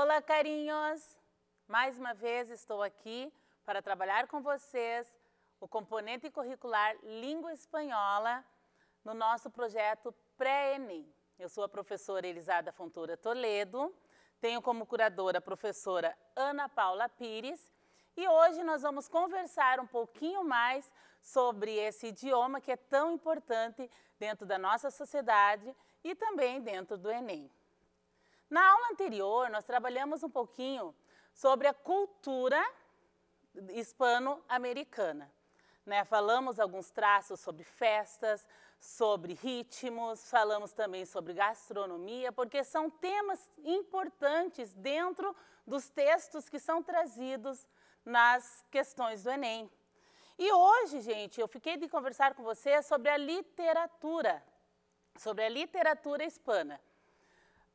Olá, carinhos! Mais uma vez estou aqui para trabalhar com vocês o componente curricular Língua Espanhola no nosso projeto Pré-ENEM. Eu sou a professora Elisada Fontoura Toledo, tenho como curadora a professora Ana Paula Pires e hoje nós vamos conversar um pouquinho mais sobre esse idioma que é tão importante dentro da nossa sociedade e também dentro do Enem. Na aula anterior, nós trabalhamos um pouquinho sobre a cultura hispano-americana. Né? Falamos alguns traços sobre festas, sobre ritmos, falamos também sobre gastronomia, porque são temas importantes dentro dos textos que são trazidos nas questões do Enem. E hoje, gente, eu fiquei de conversar com vocês sobre a literatura, sobre a literatura hispana.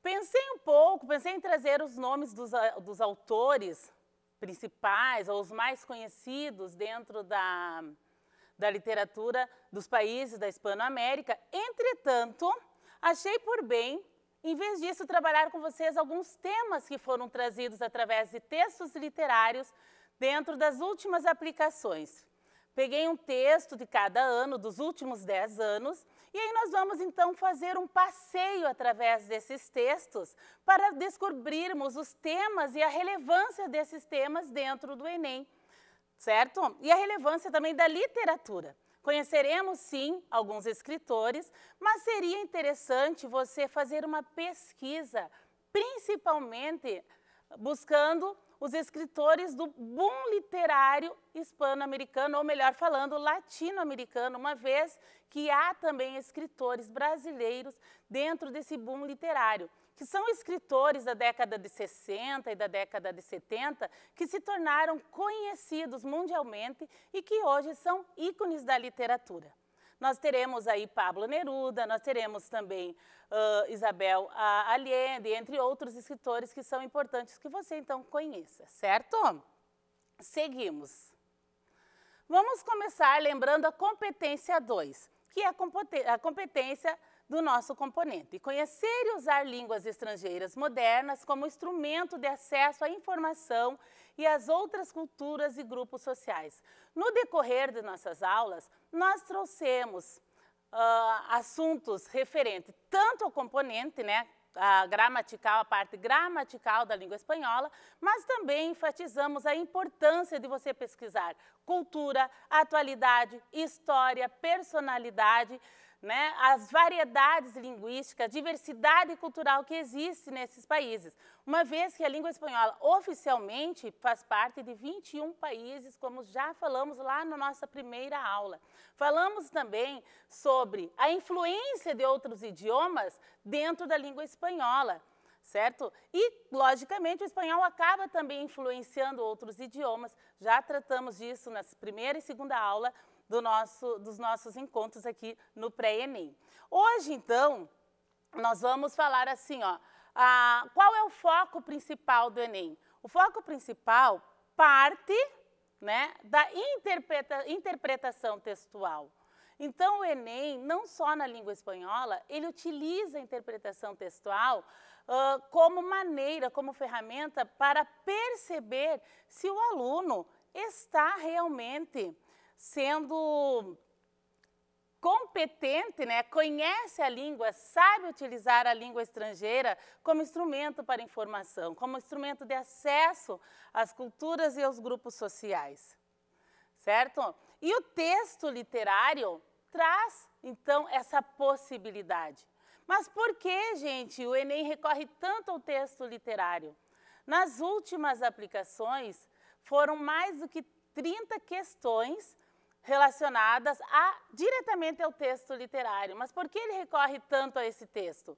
Pensei um pouco, pensei em trazer os nomes dos, dos autores principais ou os mais conhecidos dentro da, da literatura dos países da Hispanoamérica. Entretanto, achei por bem, em vez disso, trabalhar com vocês alguns temas que foram trazidos através de textos literários dentro das últimas aplicações. Peguei um texto de cada ano, dos últimos dez anos, e aí nós vamos então fazer um passeio através desses textos para descobrirmos os temas e a relevância desses temas dentro do Enem, certo? E a relevância também da literatura. Conheceremos sim alguns escritores, mas seria interessante você fazer uma pesquisa, principalmente buscando os escritores do boom literário hispano-americano, ou melhor falando, latino-americano, uma vez que há também escritores brasileiros dentro desse boom literário, que são escritores da década de 60 e da década de 70 que se tornaram conhecidos mundialmente e que hoje são ícones da literatura. Nós teremos aí Pablo Neruda, nós teremos também uh, Isabel Allende, entre outros escritores que são importantes que você então conheça, certo? Seguimos. Vamos começar lembrando a competência 2, que é a competência do nosso componente. E conhecer e usar línguas estrangeiras modernas como instrumento de acesso à informação e às outras culturas e grupos sociais. No decorrer de nossas aulas, nós trouxemos uh, assuntos referentes tanto ao componente, né, a gramatical, a parte gramatical da língua espanhola, mas também enfatizamos a importância de você pesquisar cultura, atualidade, história, personalidade, né, as variedades linguísticas, a diversidade cultural que existe nesses países, uma vez que a língua espanhola oficialmente faz parte de 21 países, como já falamos lá na nossa primeira aula. Falamos também sobre a influência de outros idiomas dentro da língua espanhola certo? E, logicamente, o espanhol acaba também influenciando outros idiomas, já tratamos disso na primeira e segunda aula, do nosso, dos nossos encontros aqui no pré-ENEM. Hoje, então, nós vamos falar assim, ó, a, qual é o foco principal do ENEM? O foco principal parte né, da interpreta, interpretação textual. Então, o Enem, não só na língua espanhola, ele utiliza a interpretação textual uh, como maneira, como ferramenta para perceber se o aluno está realmente sendo competente, né, conhece a língua, sabe utilizar a língua estrangeira como instrumento para informação, como instrumento de acesso às culturas e aos grupos sociais. Certo? E o texto literário traz, então, essa possibilidade. Mas por que, gente, o Enem recorre tanto ao texto literário? Nas últimas aplicações, foram mais do que 30 questões relacionadas a, diretamente ao texto literário. Mas por que ele recorre tanto a esse texto?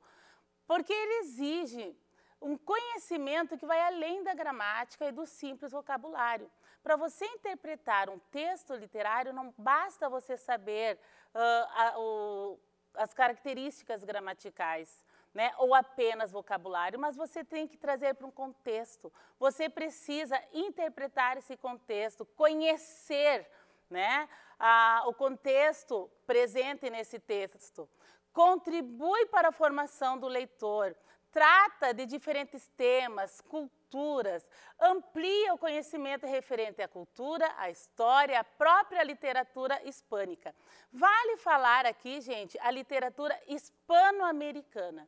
Porque ele exige um conhecimento que vai além da gramática e do simples vocabulário. Para você interpretar um texto literário, não basta você saber uh, a, o, as características gramaticais. Né, ou apenas vocabulário, mas você tem que trazer para um contexto. Você precisa interpretar esse contexto, conhecer né? Ah, o contexto presente nesse texto contribui para a formação do leitor, trata de diferentes temas, culturas, amplia o conhecimento referente à cultura, à história, à própria literatura hispânica. Vale falar aqui, gente, a literatura hispano-americana.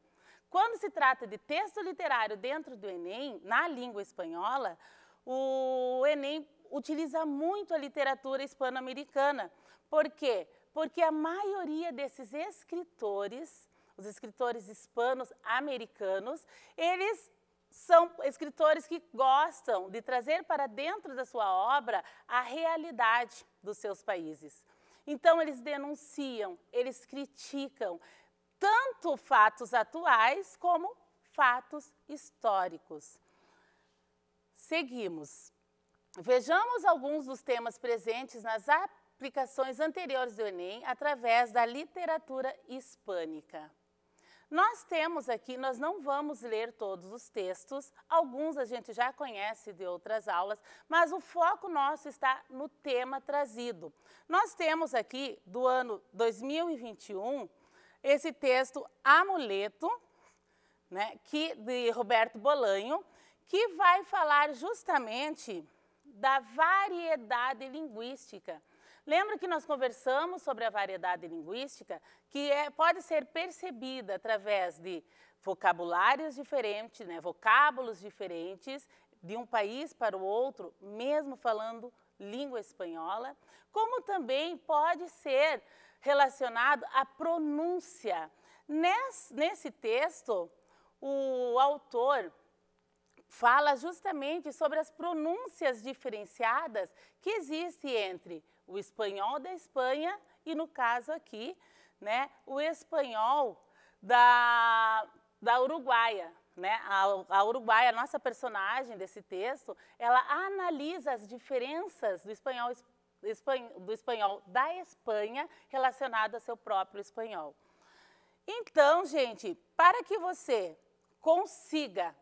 Quando se trata de texto literário dentro do Enem, na língua espanhola, o Enem utiliza muito a literatura hispano-americana. Por quê? Porque a maioria desses escritores, os escritores hispanos americanos, eles são escritores que gostam de trazer para dentro da sua obra a realidade dos seus países. Então, eles denunciam, eles criticam tanto fatos atuais como fatos históricos. Seguimos. Vejamos alguns dos temas presentes nas aplicações anteriores do Enem através da literatura hispânica. Nós temos aqui, nós não vamos ler todos os textos, alguns a gente já conhece de outras aulas, mas o foco nosso está no tema trazido. Nós temos aqui, do ano 2021, esse texto Amuleto, né, que, de Roberto Bolanho, que vai falar justamente da variedade linguística. Lembra que nós conversamos sobre a variedade linguística, que é, pode ser percebida através de vocabulários diferentes, né, vocábulos diferentes de um país para o outro, mesmo falando língua espanhola, como também pode ser relacionado à pronúncia. Nesse, nesse texto, o autor fala justamente sobre as pronúncias diferenciadas que existem entre o espanhol da Espanha e, no caso aqui, né, o espanhol da, da Uruguaia. Né? A, a Uruguaia, a nossa personagem desse texto, ela analisa as diferenças do espanhol, espan, do espanhol da Espanha relacionado ao seu próprio espanhol. Então, gente, para que você consiga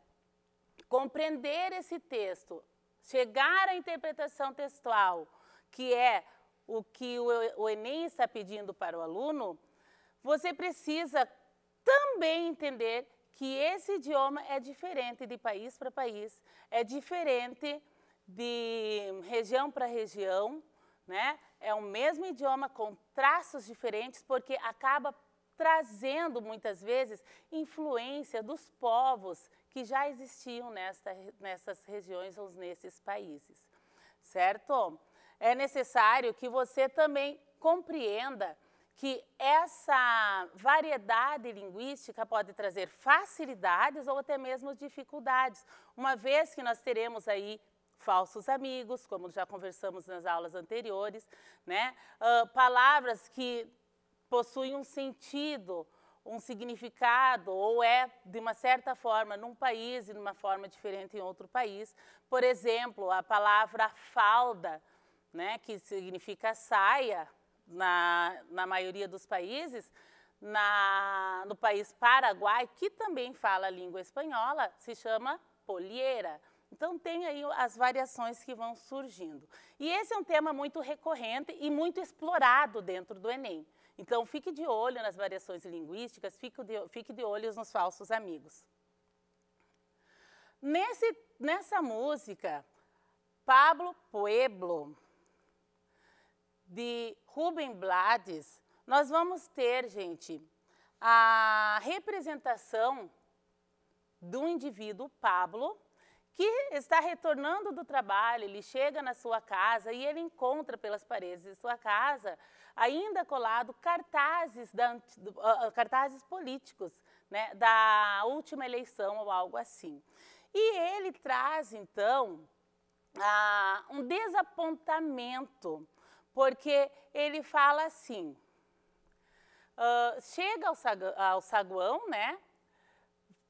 compreender esse texto, chegar à interpretação textual, que é o que o Enem está pedindo para o aluno, você precisa também entender que esse idioma é diferente de país para país, é diferente de região para região, né? É o mesmo idioma com traços diferentes, porque acaba trazendo muitas vezes influência dos povos que já existiam nesta, nessas regiões ou nesses países, certo? É necessário que você também compreenda que essa variedade linguística pode trazer facilidades ou até mesmo dificuldades, uma vez que nós teremos aí falsos amigos, como já conversamos nas aulas anteriores, né? Uh, palavras que possuem um sentido um significado ou é de uma certa forma num país e de uma forma diferente em outro país. Por exemplo, a palavra falda, né, que significa saia na, na maioria dos países, na, no país Paraguai, que também fala a língua espanhola, se chama polieira. Então, tem aí as variações que vão surgindo. E esse é um tema muito recorrente e muito explorado dentro do Enem. Então, fique de olho nas variações linguísticas, fique de, fique de olho nos falsos amigos. Nesse, nessa música, Pablo Pueblo, de Rubem Blades, nós vamos ter, gente, a representação do indivíduo Pablo, que está retornando do trabalho, ele chega na sua casa e ele encontra pelas paredes de sua casa ainda colado cartazes, da, ah, ah, cartazes políticos né, da última eleição ou algo assim. E ele traz, então, um desapontamento, porque ele fala assim, uh, chega ao, ao saguão, né,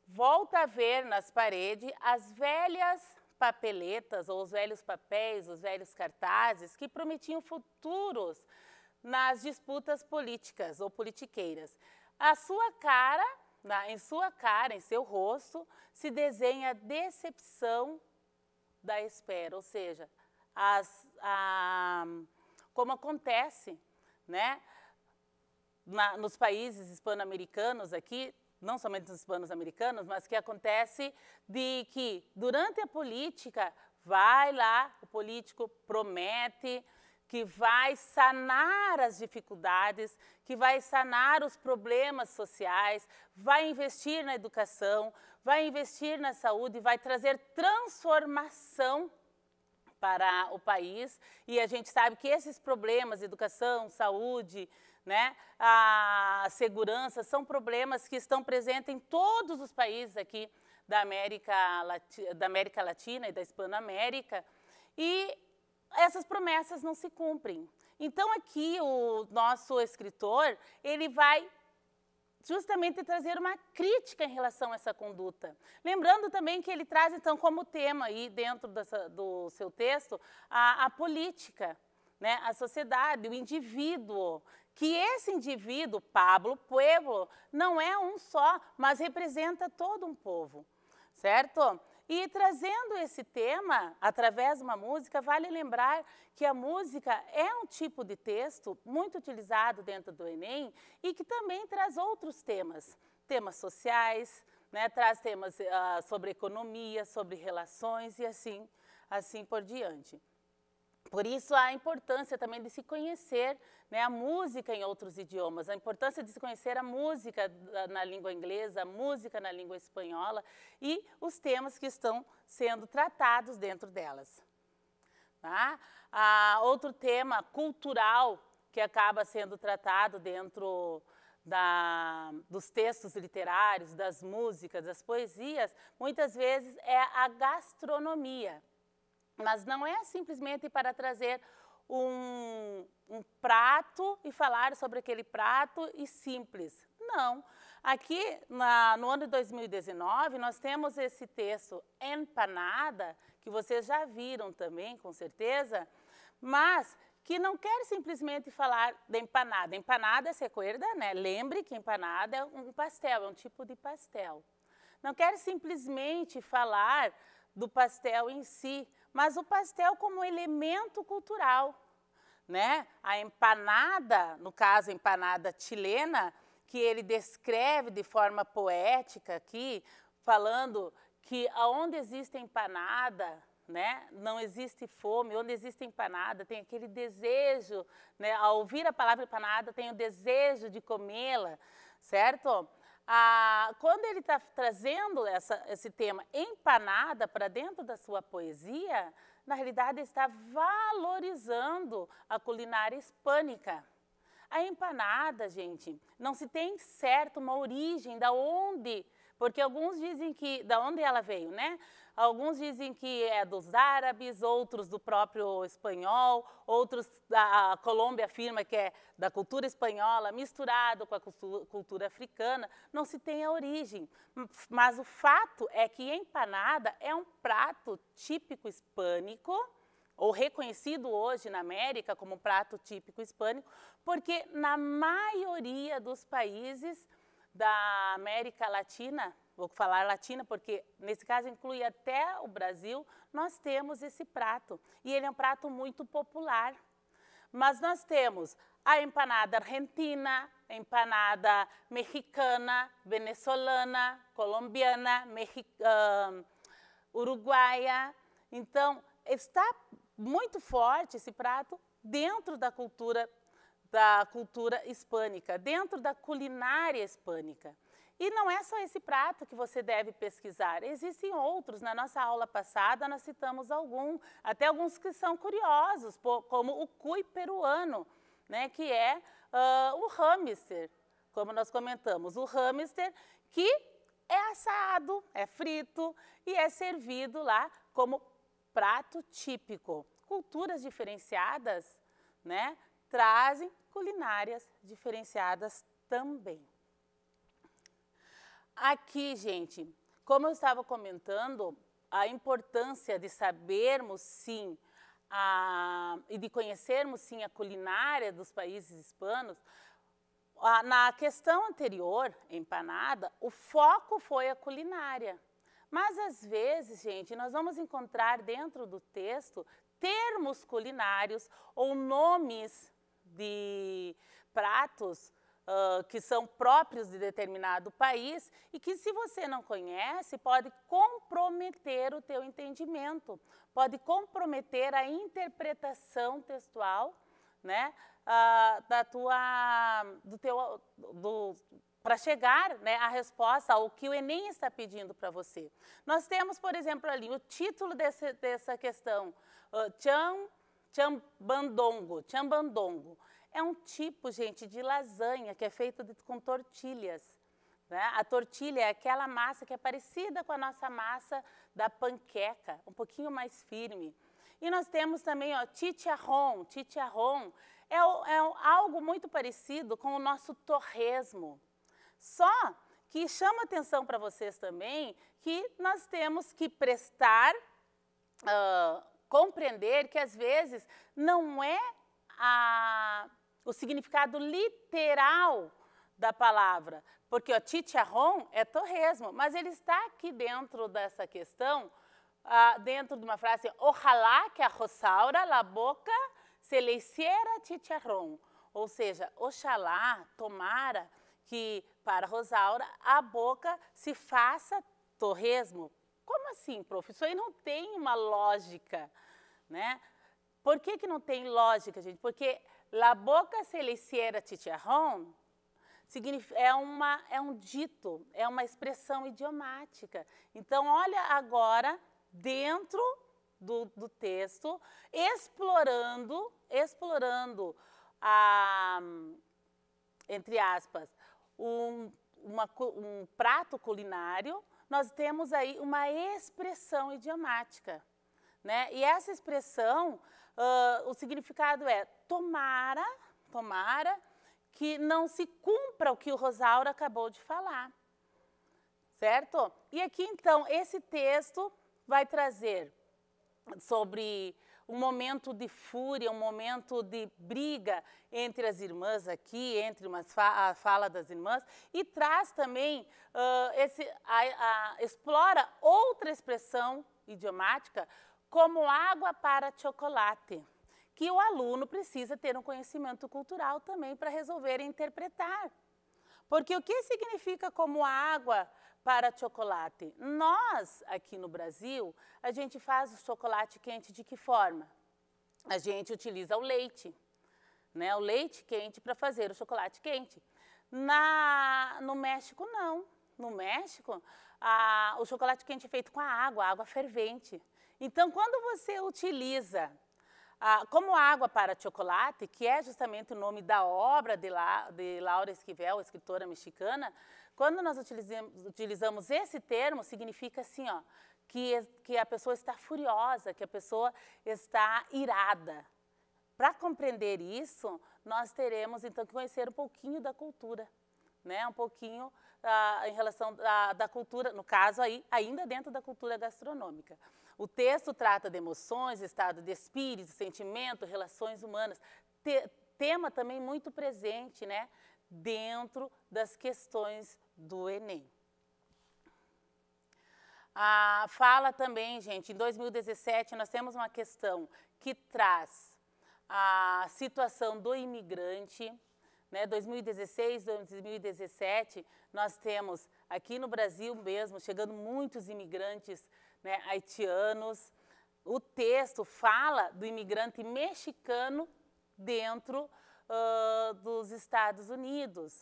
volta a ver nas paredes as velhas papeletas, ou os velhos papéis, os velhos cartazes, que prometiam futuros nas disputas políticas ou politiqueiras. A sua cara, na, em sua cara, em seu rosto, se desenha a decepção da espera, ou seja, as, a, como acontece né, na, nos países hispano-americanos aqui, não somente nos hispanos americanos mas que acontece de que durante a política vai lá, o político promete, que vai sanar as dificuldades, que vai sanar os problemas sociais, vai investir na educação, vai investir na saúde, vai trazer transformação para o país. E a gente sabe que esses problemas, educação, saúde, né, a segurança, são problemas que estão presentes em todos os países aqui da América, Latina, da América Latina e da Hispanoamérica. E essas promessas não se cumprem. Então aqui o nosso escritor, ele vai justamente trazer uma crítica em relação a essa conduta. Lembrando também que ele traz, então, como tema aí dentro dessa, do seu texto, a, a política, né? a sociedade, o indivíduo, que esse indivíduo, Pablo Pueblo, não é um só, mas representa todo um povo, certo? E trazendo esse tema através de uma música, vale lembrar que a música é um tipo de texto muito utilizado dentro do Enem e que também traz outros temas, temas sociais, né, traz temas uh, sobre economia, sobre relações e assim, assim por diante. Por isso, a importância também de se conhecer né, a música em outros idiomas, a importância de se conhecer a música na língua inglesa, a música na língua espanhola e os temas que estão sendo tratados dentro delas. Tá? Ah, outro tema cultural que acaba sendo tratado dentro da, dos textos literários, das músicas, das poesias, muitas vezes é a gastronomia. Mas não é simplesmente para trazer um, um prato e falar sobre aquele prato e simples. Não. Aqui, na, no ano de 2019, nós temos esse texto empanada, que vocês já viram também, com certeza, mas que não quer simplesmente falar de empanada. Empanada, é acorda, né? Lembre que empanada é um pastel, é um tipo de pastel. Não quer simplesmente falar do pastel em si, mas o pastel como elemento cultural, né? A empanada, no caso, empanada chilena, que ele descreve de forma poética aqui, falando que aonde existe empanada, né, não existe fome, onde existe empanada, tem aquele desejo, né, ao ouvir a palavra empanada, tem o desejo de comê-la, certo? a, quando ele está trazendo essa, esse tema empanada para dentro da sua poesia, na realidade está valorizando a culinária hispânica. A empanada, gente, não se tem certo uma origem da onde, porque alguns dizem que da onde ela veio, né? Alguns dizem que é dos árabes, outros do próprio espanhol, outros da Colômbia afirma que é da cultura espanhola misturado com a cultura africana. Não se tem a origem, mas o fato é que empanada é um prato típico hispânico ou reconhecido hoje na América como um prato típico hispânico, porque na maioria dos países da América Latina vou falar latina porque nesse caso inclui até o Brasil, nós temos esse prato e ele é um prato muito popular. Mas nós temos a empanada argentina, a empanada mexicana, venezolana, colombiana, uh, uruguaia. Então, está muito forte esse prato dentro da cultura da cultura hispânica, dentro da culinária hispânica. E não é só esse prato que você deve pesquisar, existem outros. Na nossa aula passada, nós citamos algum, até alguns que são curiosos, como o cui peruano, né, que é uh, o hamster, como nós comentamos, o hamster que é assado, é frito e é servido lá como prato típico. Culturas diferenciadas, né, trazem culinárias diferenciadas também. Aqui, gente, como eu estava comentando, a importância de sabermos, sim, a, e de conhecermos, sim, a culinária dos países hispanos, a, na questão anterior, empanada, o foco foi a culinária. Mas, às vezes, gente, nós vamos encontrar dentro do texto termos culinários ou nomes de pratos uh, que são próprios de determinado país e que, se você não conhece, pode comprometer o teu entendimento, pode comprometer a interpretação textual né, uh, da tua, do teu, do, para chegar né, à resposta ao que o Enem está pedindo para você. Nós temos, por exemplo, ali o título desse, dessa questão, uh, Chambandongo, Chambandongo. É um tipo, gente, de lasanha que é feito de, com tortilhas. Né? A tortilha é aquela massa que é parecida com a nossa massa da panqueca, um pouquinho mais firme. E nós temos também ó, chicharrón. Chicharrón é, é algo muito parecido com o nosso torresmo. Só que chama atenção para vocês também que nós temos que prestar, uh, compreender que às vezes não é a o significado literal da palavra, porque o Titiarron é torresmo, mas ele está aqui dentro dessa questão, ah, dentro de uma frase, ojalá que a Rosaura la boca se le hiciera ou seja, oxalá, tomara que para Rosaura a boca se faça torresmo. Como assim, prof? Isso aí não tem uma lógica, né? Por que, que não tem lógica, gente? Porque La boca se le cierra chicharrón é, uma, é um dito, é uma expressão idiomática. Então, olha agora, dentro do, do texto, explorando, explorando, a, entre aspas, um, uma, um prato culinário, nós temos aí uma expressão idiomática. Né? E essa expressão, uh, o significado é tomara, tomara que não se cumpra o que o Rosaura acabou de falar. Certo? E aqui então, esse texto vai trazer sobre um momento de fúria, um momento de briga entre as irmãs aqui, entre fa a fala das irmãs, e traz também, uh, esse, a, a, explora outra expressão idiomática como água para chocolate, que o aluno precisa ter um conhecimento cultural também para resolver interpretar. Porque o que significa como água para chocolate? Nós, aqui no Brasil, a gente faz o chocolate quente de que forma? A gente utiliza o leite, né? o leite quente para fazer o chocolate quente. Na, no México, não. No México, a, o chocolate quente é feito com a água, a água fervente. Então, quando você utiliza ah, como água para chocolate, que é justamente o nome da obra de, La, de Laura Esquivel, escritora mexicana, quando nós utilizamos, utilizamos esse termo, significa assim, ó, que, é, que a pessoa está furiosa, que a pessoa está irada. Para compreender isso, nós teremos então que conhecer um pouquinho da cultura, né? um pouquinho ah, em relação à, da cultura, no caso aí, ainda dentro da cultura gastronômica. O texto trata de emoções, estado de espírito, sentimento, relações humanas. Te, tema também muito presente, né? Dentro das questões do Enem. Ah, fala também, gente, em 2017 nós temos uma questão que traz a situação do imigrante. Né? 2016, 2017, nós temos aqui no Brasil mesmo, chegando muitos imigrantes né, haitianos. O texto fala do imigrante mexicano dentro uh, dos Estados Unidos.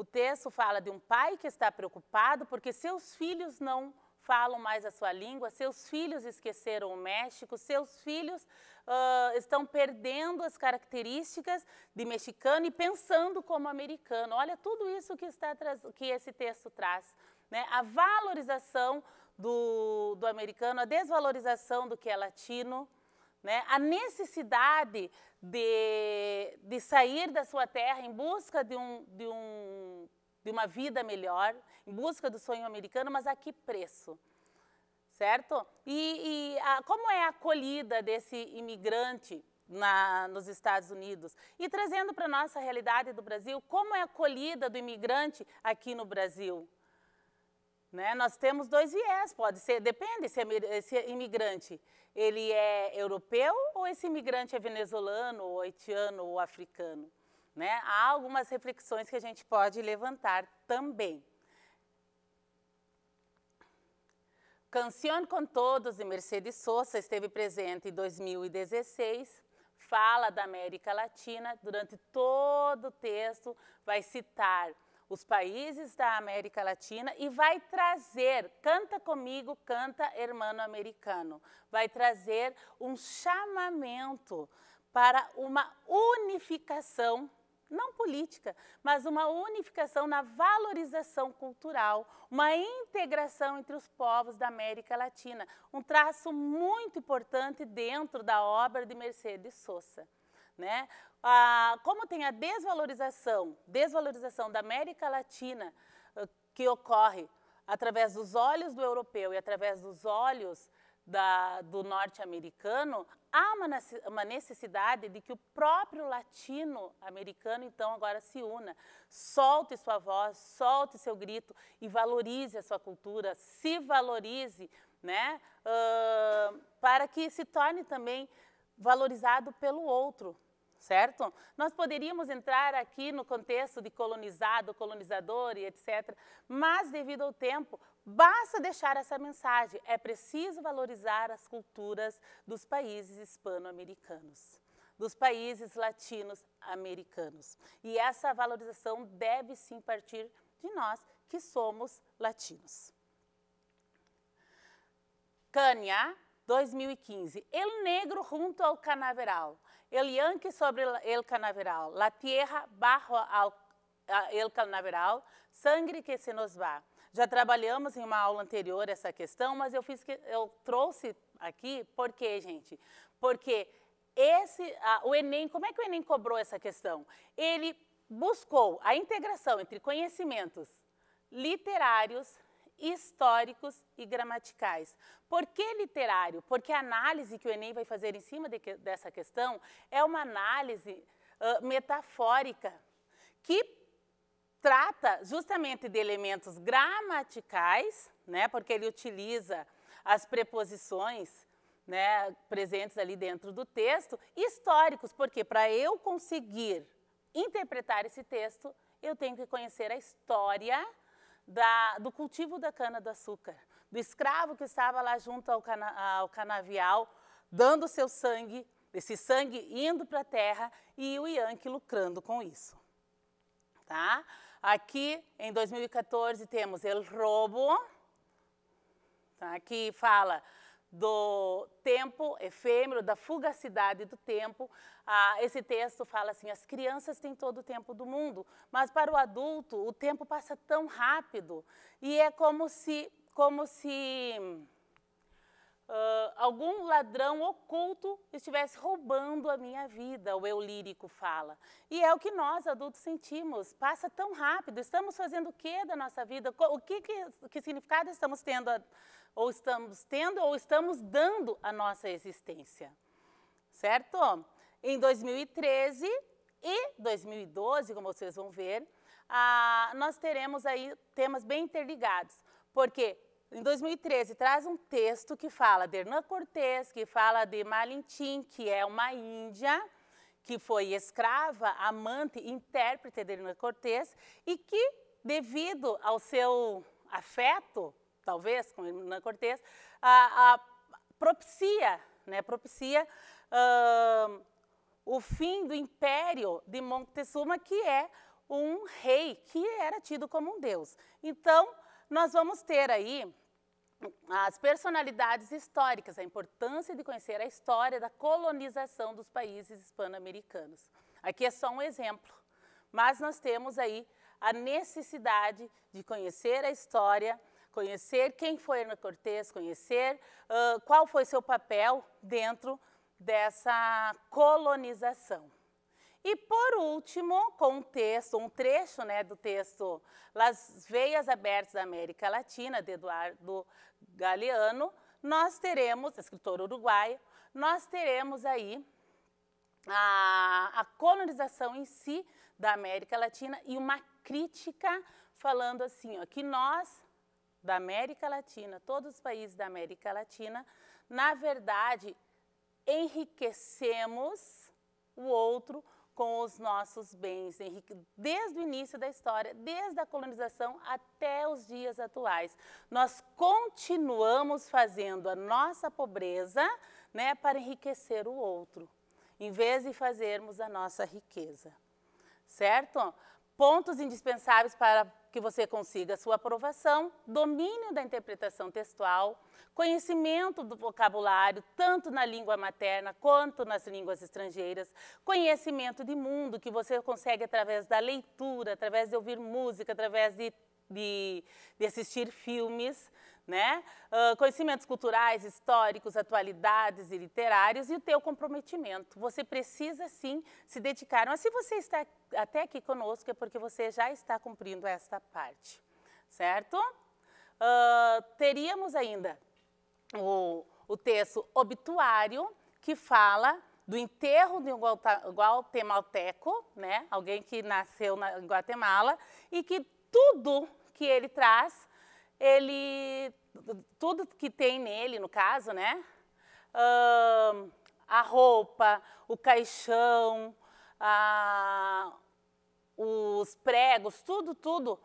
O texto fala de um pai que está preocupado porque seus filhos não falam mais a sua língua, seus filhos esqueceram o México, seus filhos uh, estão perdendo as características de mexicano e pensando como americano. Olha tudo isso que, está, que esse texto traz. Né? A valorização do, do americano, a desvalorização do que é latino, né? a necessidade de, de sair da sua terra em busca de, um, de, um, de uma vida melhor, em busca do sonho americano, mas a que preço? Certo? E, e a, como é a acolhida desse imigrante na, nos Estados Unidos? E trazendo para a nossa realidade do Brasil, como é a acolhida do imigrante aqui no Brasil? Né? Nós temos dois viés, pode ser, depende se esse é é imigrante ele é europeu ou esse imigrante é venezuelano, ou haitiano, ou africano. Né? Há algumas reflexões que a gente pode levantar também. Canção com Todos, de Mercedes Sosa, esteve presente em 2016, fala da América Latina, durante todo o texto vai citar os países da América Latina e vai trazer, canta comigo, canta hermano americano, vai trazer um chamamento para uma unificação não política, mas uma unificação na valorização cultural, uma integração entre os povos da América Latina, um traço muito importante dentro da obra de Mercedes Sosa. Né? ah, como tem a desvalorização, desvalorização da América Latina ah, que ocorre através dos olhos do europeu e através dos olhos da, do norte-americano, há uma necessidade de que o próprio latino-americano, então, agora se una, solte sua voz, solte seu grito e valorize a sua cultura, se valorize, né, uh, para que se torne também valorizado pelo outro, certo? Nós poderíamos entrar aqui no contexto de colonizado, colonizador e etc., mas devido ao tempo, basta deixar essa mensagem: é preciso valorizar as culturas dos países hispano-americanos dos países latinos americanos. E essa valorização deve sim partir de nós que somos latinos. Cânia, 2015. El Negro junto ao Canaveral. El sobre el Canaveral, La Tierra barro al, el Canaveral, Sangre que se nos va. Já trabalhamos em uma aula anterior essa questão, mas eu, fiz que, eu trouxe aqui, por quê, gente? Porque esse, a, o Enem, como é que o Enem cobrou essa questão? Ele buscou a integração entre conhecimentos literários, históricos e gramaticais. Por que literário? Porque a análise que o Enem vai fazer em cima de que, dessa questão é uma análise uh, metafórica que trata justamente de elementos gramaticais, né, porque ele utiliza as preposições né, presentes ali dentro do texto, históricos, porque para eu conseguir interpretar esse texto, eu tenho que conhecer a história da, do cultivo da cana-de-açúcar, do escravo que estava lá junto ao, cana, ao canavial, dando seu sangue, esse sangue indo para a terra e o Yankee lucrando com isso. Tá? Aqui, em 2014, temos El Robo, tá? que fala do tempo efêmero, da fugacidade do tempo. Ah, esse texto fala assim: as crianças têm todo o tempo do mundo, mas para o adulto o tempo passa tão rápido e é como se, como se uh, algum ladrão oculto estivesse roubando a minha vida, o eu lírico fala. E é o que nós adultos sentimos, passa tão rápido, estamos fazendo o que da nossa vida? O que, que, que significado estamos tendo a, ou estamos tendo ou estamos dando a nossa existência. Certo? Em 2013 e 2012, como vocês vão ver, ah, nós teremos aí temas bem interligados, porque em 2013 traz um texto que fala de Hernan Cortés, que fala de Malintim, que é uma índia que foi escrava, amante, intérprete de Hernan Cortés e que, devido ao seu afeto talvez, com a Cortés a, a propicia, né, propicia uh, o fim do império de Montezuma, que é um rei que era tido como um deus. Então, nós vamos ter aí as personalidades históricas, a importância de conhecer a história da colonização dos países hispano-americanos. Aqui é só um exemplo, mas nós temos aí a necessidade de conhecer a história conhecer quem foi Hernán Cortés, conhecer uh, qual foi seu papel dentro dessa colonização. E por último, com um texto, um trecho né, do texto Las Veias Abertas da América Latina, de Eduardo Galeano, nós teremos, escritor uruguaio, nós teremos aí a, a colonização em si da América Latina e uma crítica falando assim, ó, que nós, da América Latina, todos os países da América Latina, na verdade, enriquecemos o outro com os nossos bens, desde o início da história, desde a colonização até os dias atuais. Nós continuamos fazendo a nossa pobreza né, para enriquecer o outro, em vez de fazermos a nossa riqueza. Certo? Pontos indispensáveis para que você consiga sua aprovação, domínio da interpretação textual, conhecimento do vocabulário, tanto na língua materna quanto nas línguas estrangeiras, conhecimento de mundo, que você consegue através da leitura, através de ouvir música, através de, de, de assistir filmes, né? Uh, conhecimentos culturais, históricos, atualidades e literários e o teu comprometimento. Você precisa sim se dedicar. Mas se você está até aqui conosco é porque você já está cumprindo esta parte, certo? Uh, teríamos ainda o, o texto obituário que fala do enterro de um guatemalteco, né? Alguém que nasceu na, em Guatemala e que tudo que ele traz ele, tudo que tem nele, no caso, né? Uh, a roupa, o caixão, a, os pregos, tudo, tudo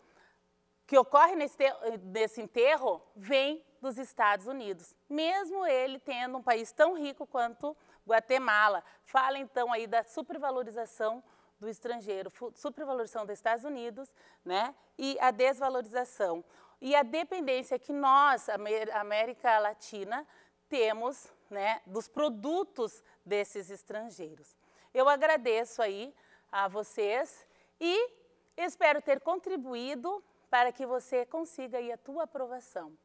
que ocorre nesse, nesse enterro vem dos Estados Unidos, mesmo ele tendo um país tão rico quanto Guatemala. Fala então aí da supervalorização do estrangeiro, supervalorização dos Estados Unidos, né? E a desvalorização e a dependência que nós, América Latina, temos né, dos produtos desses estrangeiros. Eu agradeço aí a vocês e espero ter contribuído para que você consiga aí a tua aprovação.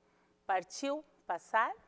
Partiu passar?